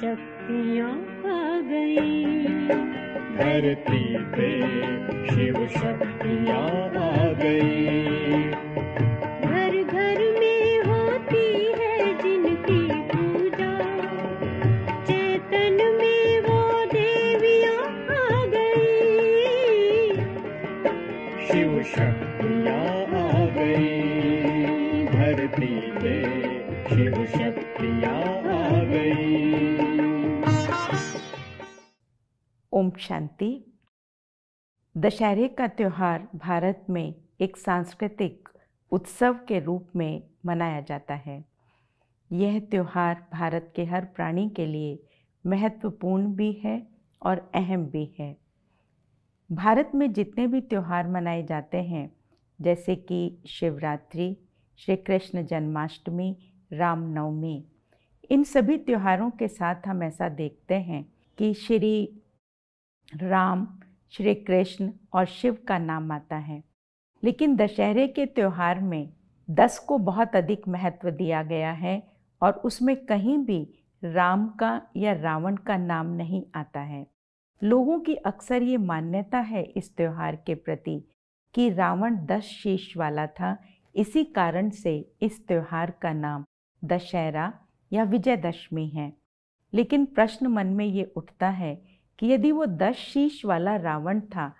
शक्तियाँ आ धरती पे शिव शक्तियाँ आ गई शांति दशहरे का त्यौहार भारत में एक सांस्कृतिक उत्सव के रूप में मनाया जाता है यह त्यौहार भारत के हर प्राणी के लिए महत्वपूर्ण भी है और अहम भी है भारत में जितने भी त्यौहार मनाए जाते हैं जैसे कि शिवरात्रि श्री कृष्ण जन्माष्टमी रामनवमी इन सभी त्योहारों के साथ हम ऐसा देखते हैं कि श्री राम श्री कृष्ण और शिव का नाम आता है लेकिन दशहरे के त्यौहार में दस को बहुत अधिक महत्व दिया गया है और उसमें कहीं भी राम का या रावण का नाम नहीं आता है लोगों की अक्सर ये मान्यता है इस त्यौहार के प्रति कि रावण दस शीश वाला था इसी कारण से इस त्यौहार का नाम दशहरा या विजयदशमी है लेकिन प्रश्न मन में ये उठता है कि यदि वो दस शीश वाला रावण था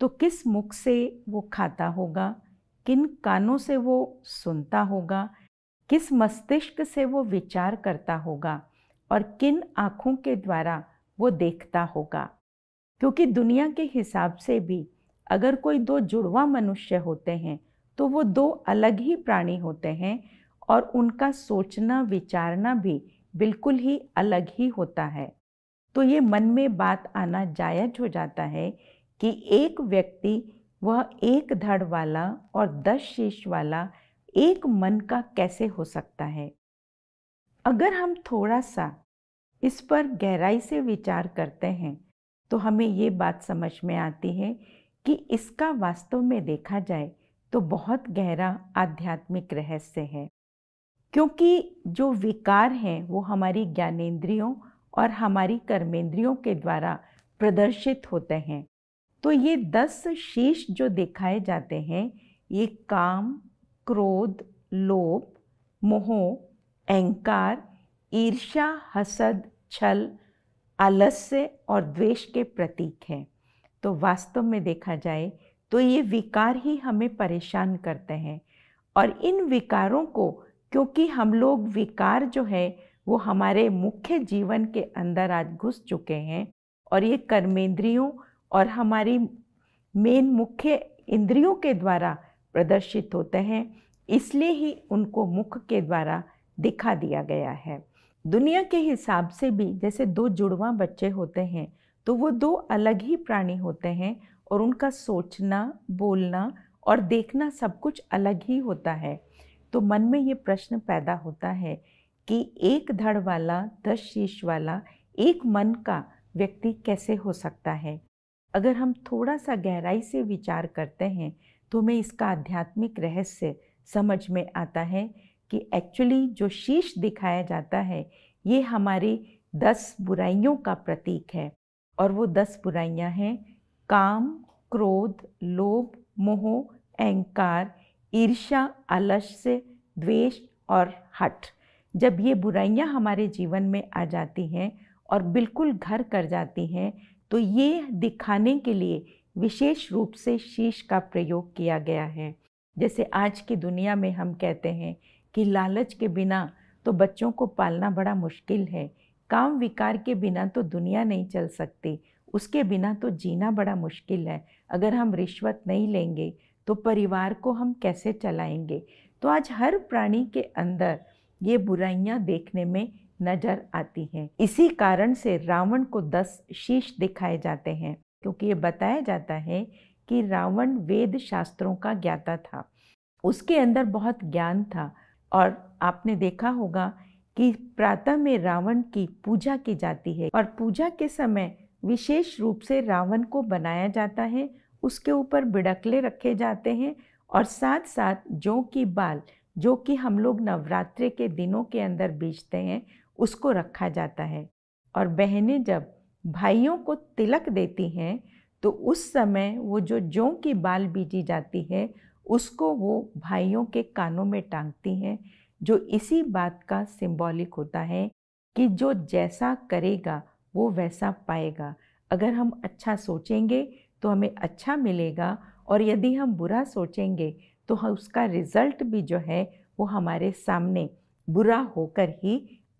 तो किस मुख से वो खाता होगा किन कानों से वो सुनता होगा किस मस्तिष्क से वो विचार करता होगा और किन आँखों के द्वारा वो देखता होगा क्योंकि दुनिया के हिसाब से भी अगर कोई दो जुड़वा मनुष्य होते हैं तो वो दो अलग ही प्राणी होते हैं और उनका सोचना विचारना भी बिल्कुल ही अलग ही होता है तो ये मन में बात आना जायज हो जाता है कि एक व्यक्ति वह एक धड़ वाला और दस शीश वाला एक मन का कैसे हो सकता है अगर हम थोड़ा सा इस पर गहराई से विचार करते हैं तो हमें ये बात समझ में आती है कि इसका वास्तव में देखा जाए तो बहुत गहरा आध्यात्मिक रहस्य है क्योंकि जो विकार हैं वो हमारी ज्ञानेंद्रियों और हमारी कर्मेंद्रियों के द्वारा प्रदर्शित होते हैं तो ये दस शेष जो दिखाए जाते हैं ये काम क्रोध लोभ मोह अहंकार ईर्षा हसद छल आलस्य और द्वेष के प्रतीक हैं तो वास्तव में देखा जाए तो ये विकार ही हमें परेशान करते हैं और इन विकारों को क्योंकि हम लोग विकार जो है वो हमारे मुख्य जीवन के अंदर आज घुस चुके हैं और ये कर्मेंद्रियों और हमारी मेन मुख्य इंद्रियों के द्वारा प्रदर्शित होते हैं इसलिए ही उनको मुख के द्वारा दिखा दिया गया है दुनिया के हिसाब से भी जैसे दो जुड़वा बच्चे होते हैं तो वो दो अलग ही प्राणी होते हैं और उनका सोचना बोलना और देखना सब कुछ अलग ही होता है तो मन में ये प्रश्न पैदा होता है कि एक धड़ वाला दस शीश वाला एक मन का व्यक्ति कैसे हो सकता है अगर हम थोड़ा सा गहराई से विचार करते हैं तो हमें इसका आध्यात्मिक रहस्य समझ में आता है कि एक्चुअली जो शीश दिखाया जाता है ये हमारी दस बुराइयों का प्रतीक है और वो दस बुराइयां हैं काम क्रोध लोभ मोह अहंकार ईर्ष्या आलस्य द्वेष और हठ जब ये बुराइयाँ हमारे जीवन में आ जाती हैं और बिल्कुल घर कर जाती हैं तो ये दिखाने के लिए विशेष रूप से शीश का प्रयोग किया गया है जैसे आज की दुनिया में हम कहते हैं कि लालच के बिना तो बच्चों को पालना बड़ा मुश्किल है काम विकार के बिना तो दुनिया नहीं चल सकती उसके बिना तो जीना बड़ा मुश्किल है अगर हम रिश्वत नहीं लेंगे तो परिवार को हम कैसे चलाएंगे तो आज हर प्राणी के अंदर ये बुराइयां देखने में नजर आती हैं इसी कारण से रावण को दस शीश दिखाए जाते हैं क्योंकि ये बताया जाता है कि रावण वेद शास्त्रों का ज्ञाता था उसके अंदर बहुत ज्ञान था और आपने देखा होगा कि प्रातः में रावण की पूजा की जाती है और पूजा के समय विशेष रूप से रावण को बनाया जाता है उसके ऊपर बिड़कले रखे जाते हैं और साथ साथ जौ की बाल जो कि हम लोग नवरात्रि के दिनों के अंदर बेचते हैं उसको रखा जाता है और बहनें जब भाइयों को तिलक देती हैं तो उस समय वो जो जों की बाल बीजी जाती है उसको वो भाइयों के कानों में टांगती हैं जो इसी बात का सिंबॉलिक होता है कि जो जैसा करेगा वो वैसा पाएगा अगर हम अच्छा सोचेंगे तो हमें अच्छा मिलेगा और यदि हम बुरा सोचेंगे तो हाँ, उसका रिजल्ट भी जो है वो हमारे सामने बुरा होकर ही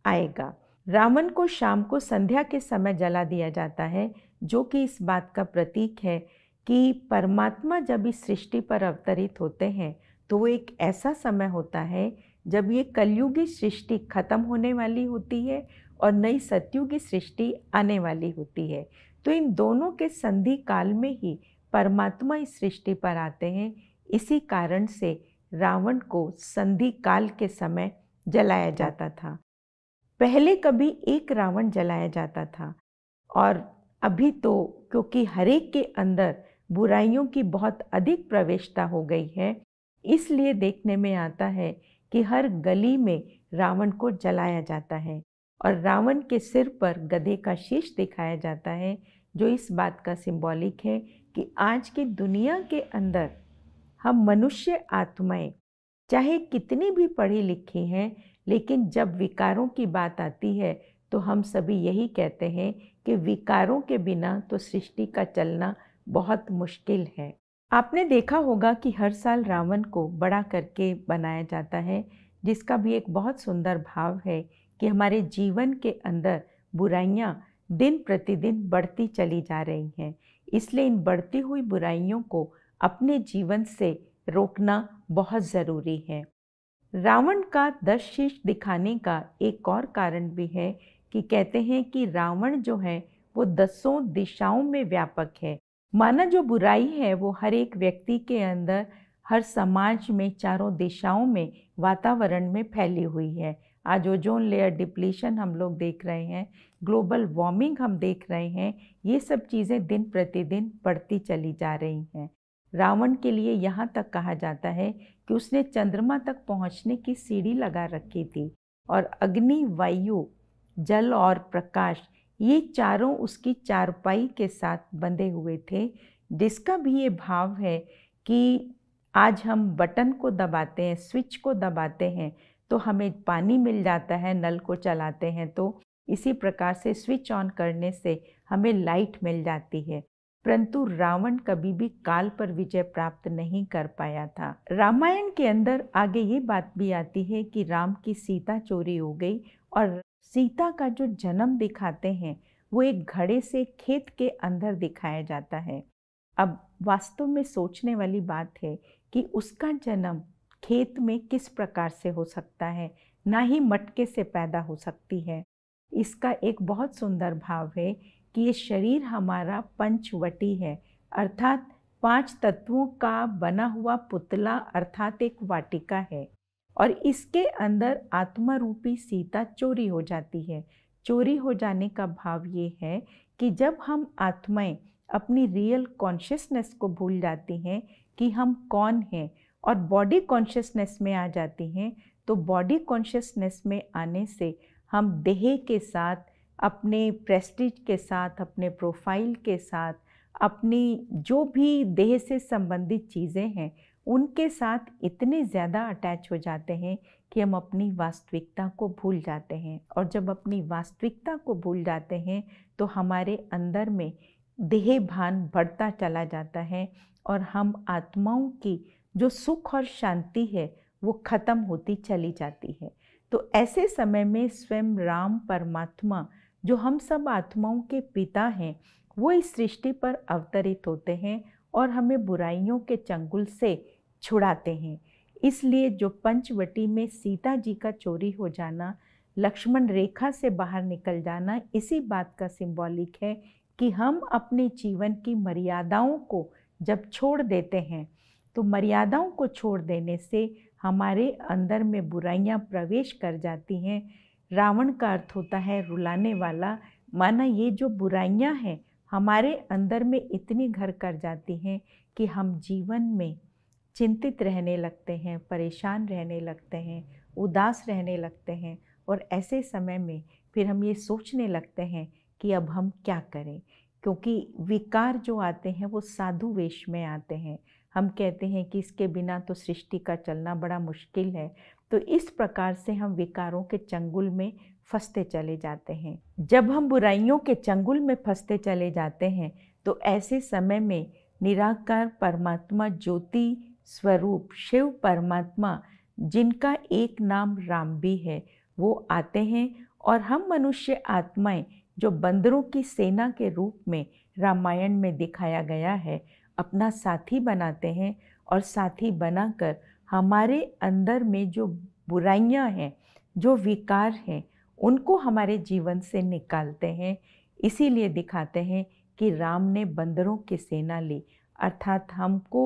आएगा रावण को शाम को संध्या के समय जला दिया जाता है जो कि इस बात का प्रतीक है कि परमात्मा जब इस सृष्टि पर अवतरित होते हैं तो वो एक ऐसा समय होता है जब ये कलयुगी सृष्टि खत्म होने वाली होती है और नई सतयुगी सृष्टि आने वाली होती है तो इन दोनों के संधि काल में ही परमात्मा इस सृष्टि पर आते हैं इसी कारण से रावण को संधि काल के समय जलाया जाता था पहले कभी एक रावण जलाया जाता था और अभी तो क्योंकि हरेक के अंदर बुराइयों की बहुत अधिक प्रवेशता हो गई है इसलिए देखने में आता है कि हर गली में रावण को जलाया जाता है और रावण के सिर पर गधे का शीश दिखाया जाता है जो इस बात का सिंबॉलिक है कि आज की दुनिया के अंदर हम मनुष्य आत्माएं चाहे कितनी भी पढ़ी लिखी हैं लेकिन जब विकारों की बात आती है तो हम सभी यही कहते हैं कि विकारों के बिना तो सृष्टि का चलना बहुत मुश्किल है आपने देखा होगा कि हर साल रावण को बड़ा करके बनाया जाता है जिसका भी एक बहुत सुंदर भाव है कि हमारे जीवन के अंदर बुराइयाँ दिन प्रतिदिन बढ़ती चली जा रही हैं इसलिए इन बढ़ती हुई बुराइयों को अपने जीवन से रोकना बहुत ज़रूरी है रावण का दस शीश दिखाने का एक और कारण भी है कि कहते हैं कि रावण जो है वो दसों दिशाओं में व्यापक है माना जो बुराई है वो हर एक व्यक्ति के अंदर हर समाज में चारों दिशाओं में वातावरण में फैली हुई है आज ओजोन लेयर डिप्लीशन हम लोग देख रहे हैं ग्लोबल वार्मिंग हम देख रहे हैं ये सब चीज़ें दिन प्रतिदिन बढ़ती चली जा रही हैं रावण के लिए यहाँ तक कहा जाता है कि उसने चंद्रमा तक पहुँचने की सीढ़ी लगा रखी थी और अग्नि वायु जल और प्रकाश ये चारों उसकी चारपाई के साथ बंधे हुए थे जिसका भी ये भाव है कि आज हम बटन को दबाते हैं स्विच को दबाते हैं तो हमें पानी मिल जाता है नल को चलाते हैं तो इसी प्रकार से स्विच ऑन करने से हमें लाइट मिल जाती है परंतु रावण कभी भी काल पर विजय प्राप्त नहीं कर पाया था रामायण के अंदर आगे ये बात भी आती है कि राम की सीता चोरी हो गई और सीता का जो जन्म दिखाते हैं वो एक घड़े से खेत के अंदर दिखाया जाता है अब वास्तव में सोचने वाली बात है कि उसका जन्म खेत में किस प्रकार से हो सकता है ना ही मटके से पैदा हो सकती है इसका एक बहुत सुंदर भाव है कि ये शरीर हमारा पंचवटी है अर्थात पांच तत्वों का बना हुआ पुतला अर्थात एक वाटिका है और इसके अंदर आत्मा रूपी सीता चोरी हो जाती है चोरी हो जाने का भाव ये है कि जब हम आत्माएं अपनी रियल कॉन्शियसनेस को भूल जाती हैं कि हम कौन हैं और बॉडी कॉन्शियसनेस में आ जाती हैं तो बॉडी कॉन्शियसनेस में आने से हम देह के साथ अपने प्रेस्टिज के साथ अपने प्रोफाइल के साथ अपनी जो भी देह से संबंधित चीज़ें हैं उनके साथ इतने ज़्यादा अटैच हो जाते हैं कि हम अपनी वास्तविकता को भूल जाते हैं और जब अपनी वास्तविकता को भूल जाते हैं तो हमारे अंदर में देह भान बढ़ता चला जाता है और हम आत्माओं की जो सुख और शांति है वो ख़त्म होती चली जाती है तो ऐसे समय में स्वयं राम परमात्मा जो हम सब आत्माओं के पिता हैं वो इस सृष्टि पर अवतरित होते हैं और हमें बुराइयों के चंगुल से छुड़ाते हैं इसलिए जो पंचवटी में सीता जी का चोरी हो जाना लक्ष्मण रेखा से बाहर निकल जाना इसी बात का सिंबॉलिक है कि हम अपने जीवन की मर्यादाओं को जब छोड़ देते हैं तो मर्यादाओं को छोड़ देने से हमारे अंदर में बुराइयां प्रवेश कर जाती हैं रावण का अर्थ होता है रुलाने वाला माना ये जो बुराइयां हैं हमारे अंदर में इतनी घर कर जाती हैं कि हम जीवन में चिंतित रहने लगते हैं परेशान रहने लगते हैं उदास रहने लगते हैं और ऐसे समय में फिर हम ये सोचने लगते हैं कि अब हम क्या करें क्योंकि विकार जो आते हैं वो साधु वेश में आते हैं हम कहते हैं कि इसके बिना तो सृष्टि का चलना बड़ा मुश्किल है तो इस प्रकार से हम विकारों के चंगुल में फंसते चले जाते हैं जब हम बुराइयों के चंगुल में फंसते चले जाते हैं तो ऐसे समय में निराकार परमात्मा ज्योति स्वरूप शिव परमात्मा जिनका एक नाम राम भी है वो आते हैं और हम मनुष्य आत्माएं जो बंदरों की सेना के रूप में रामायण में दिखाया गया है अपना साथी बनाते हैं और साथी बनाकर हमारे अंदर में जो बुराइयां हैं जो विकार हैं उनको हमारे जीवन से निकालते हैं इसीलिए दिखाते हैं कि राम ने बंदरों की सेना ली अर्थात हमको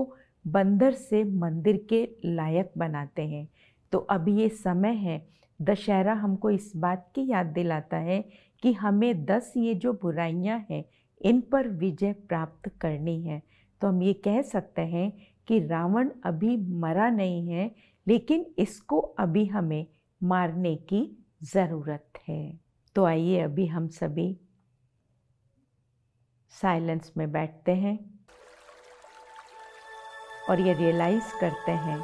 बंदर से मंदिर के लायक बनाते हैं तो अब ये समय है दशहरा हमको इस बात की याद दिलाता है कि हमें दस ये जो बुराइयां हैं इन पर विजय प्राप्त करनी है तो हम ये कह सकते हैं कि रावण अभी मरा नहीं है लेकिन इसको अभी हमें मारने की ज़रूरत है तो आइए अभी हम सभी साइलेंस में बैठते हैं और ये रियलाइज़ करते हैं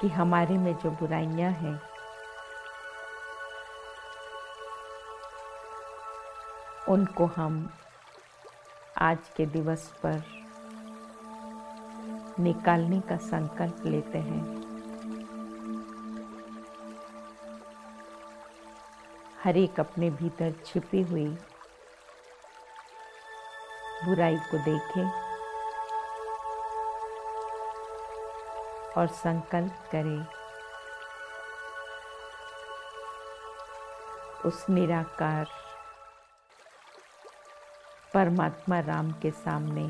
कि हमारे में जो बुराइयां हैं उनको हम आज के दिवस पर निकालने का संकल्प लेते हैं हर एक अपने भीतर छिपी हुई बुराई को देखे और संकल्प करे उस निराकार परमात्मा राम के सामने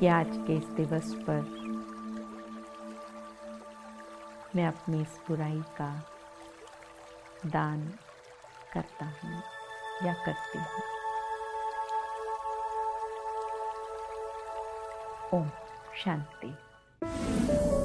कि आज के इस दिवस पर मैं अपनी इस बुराई का दान करता हूँ या करती हूँ ओम शांति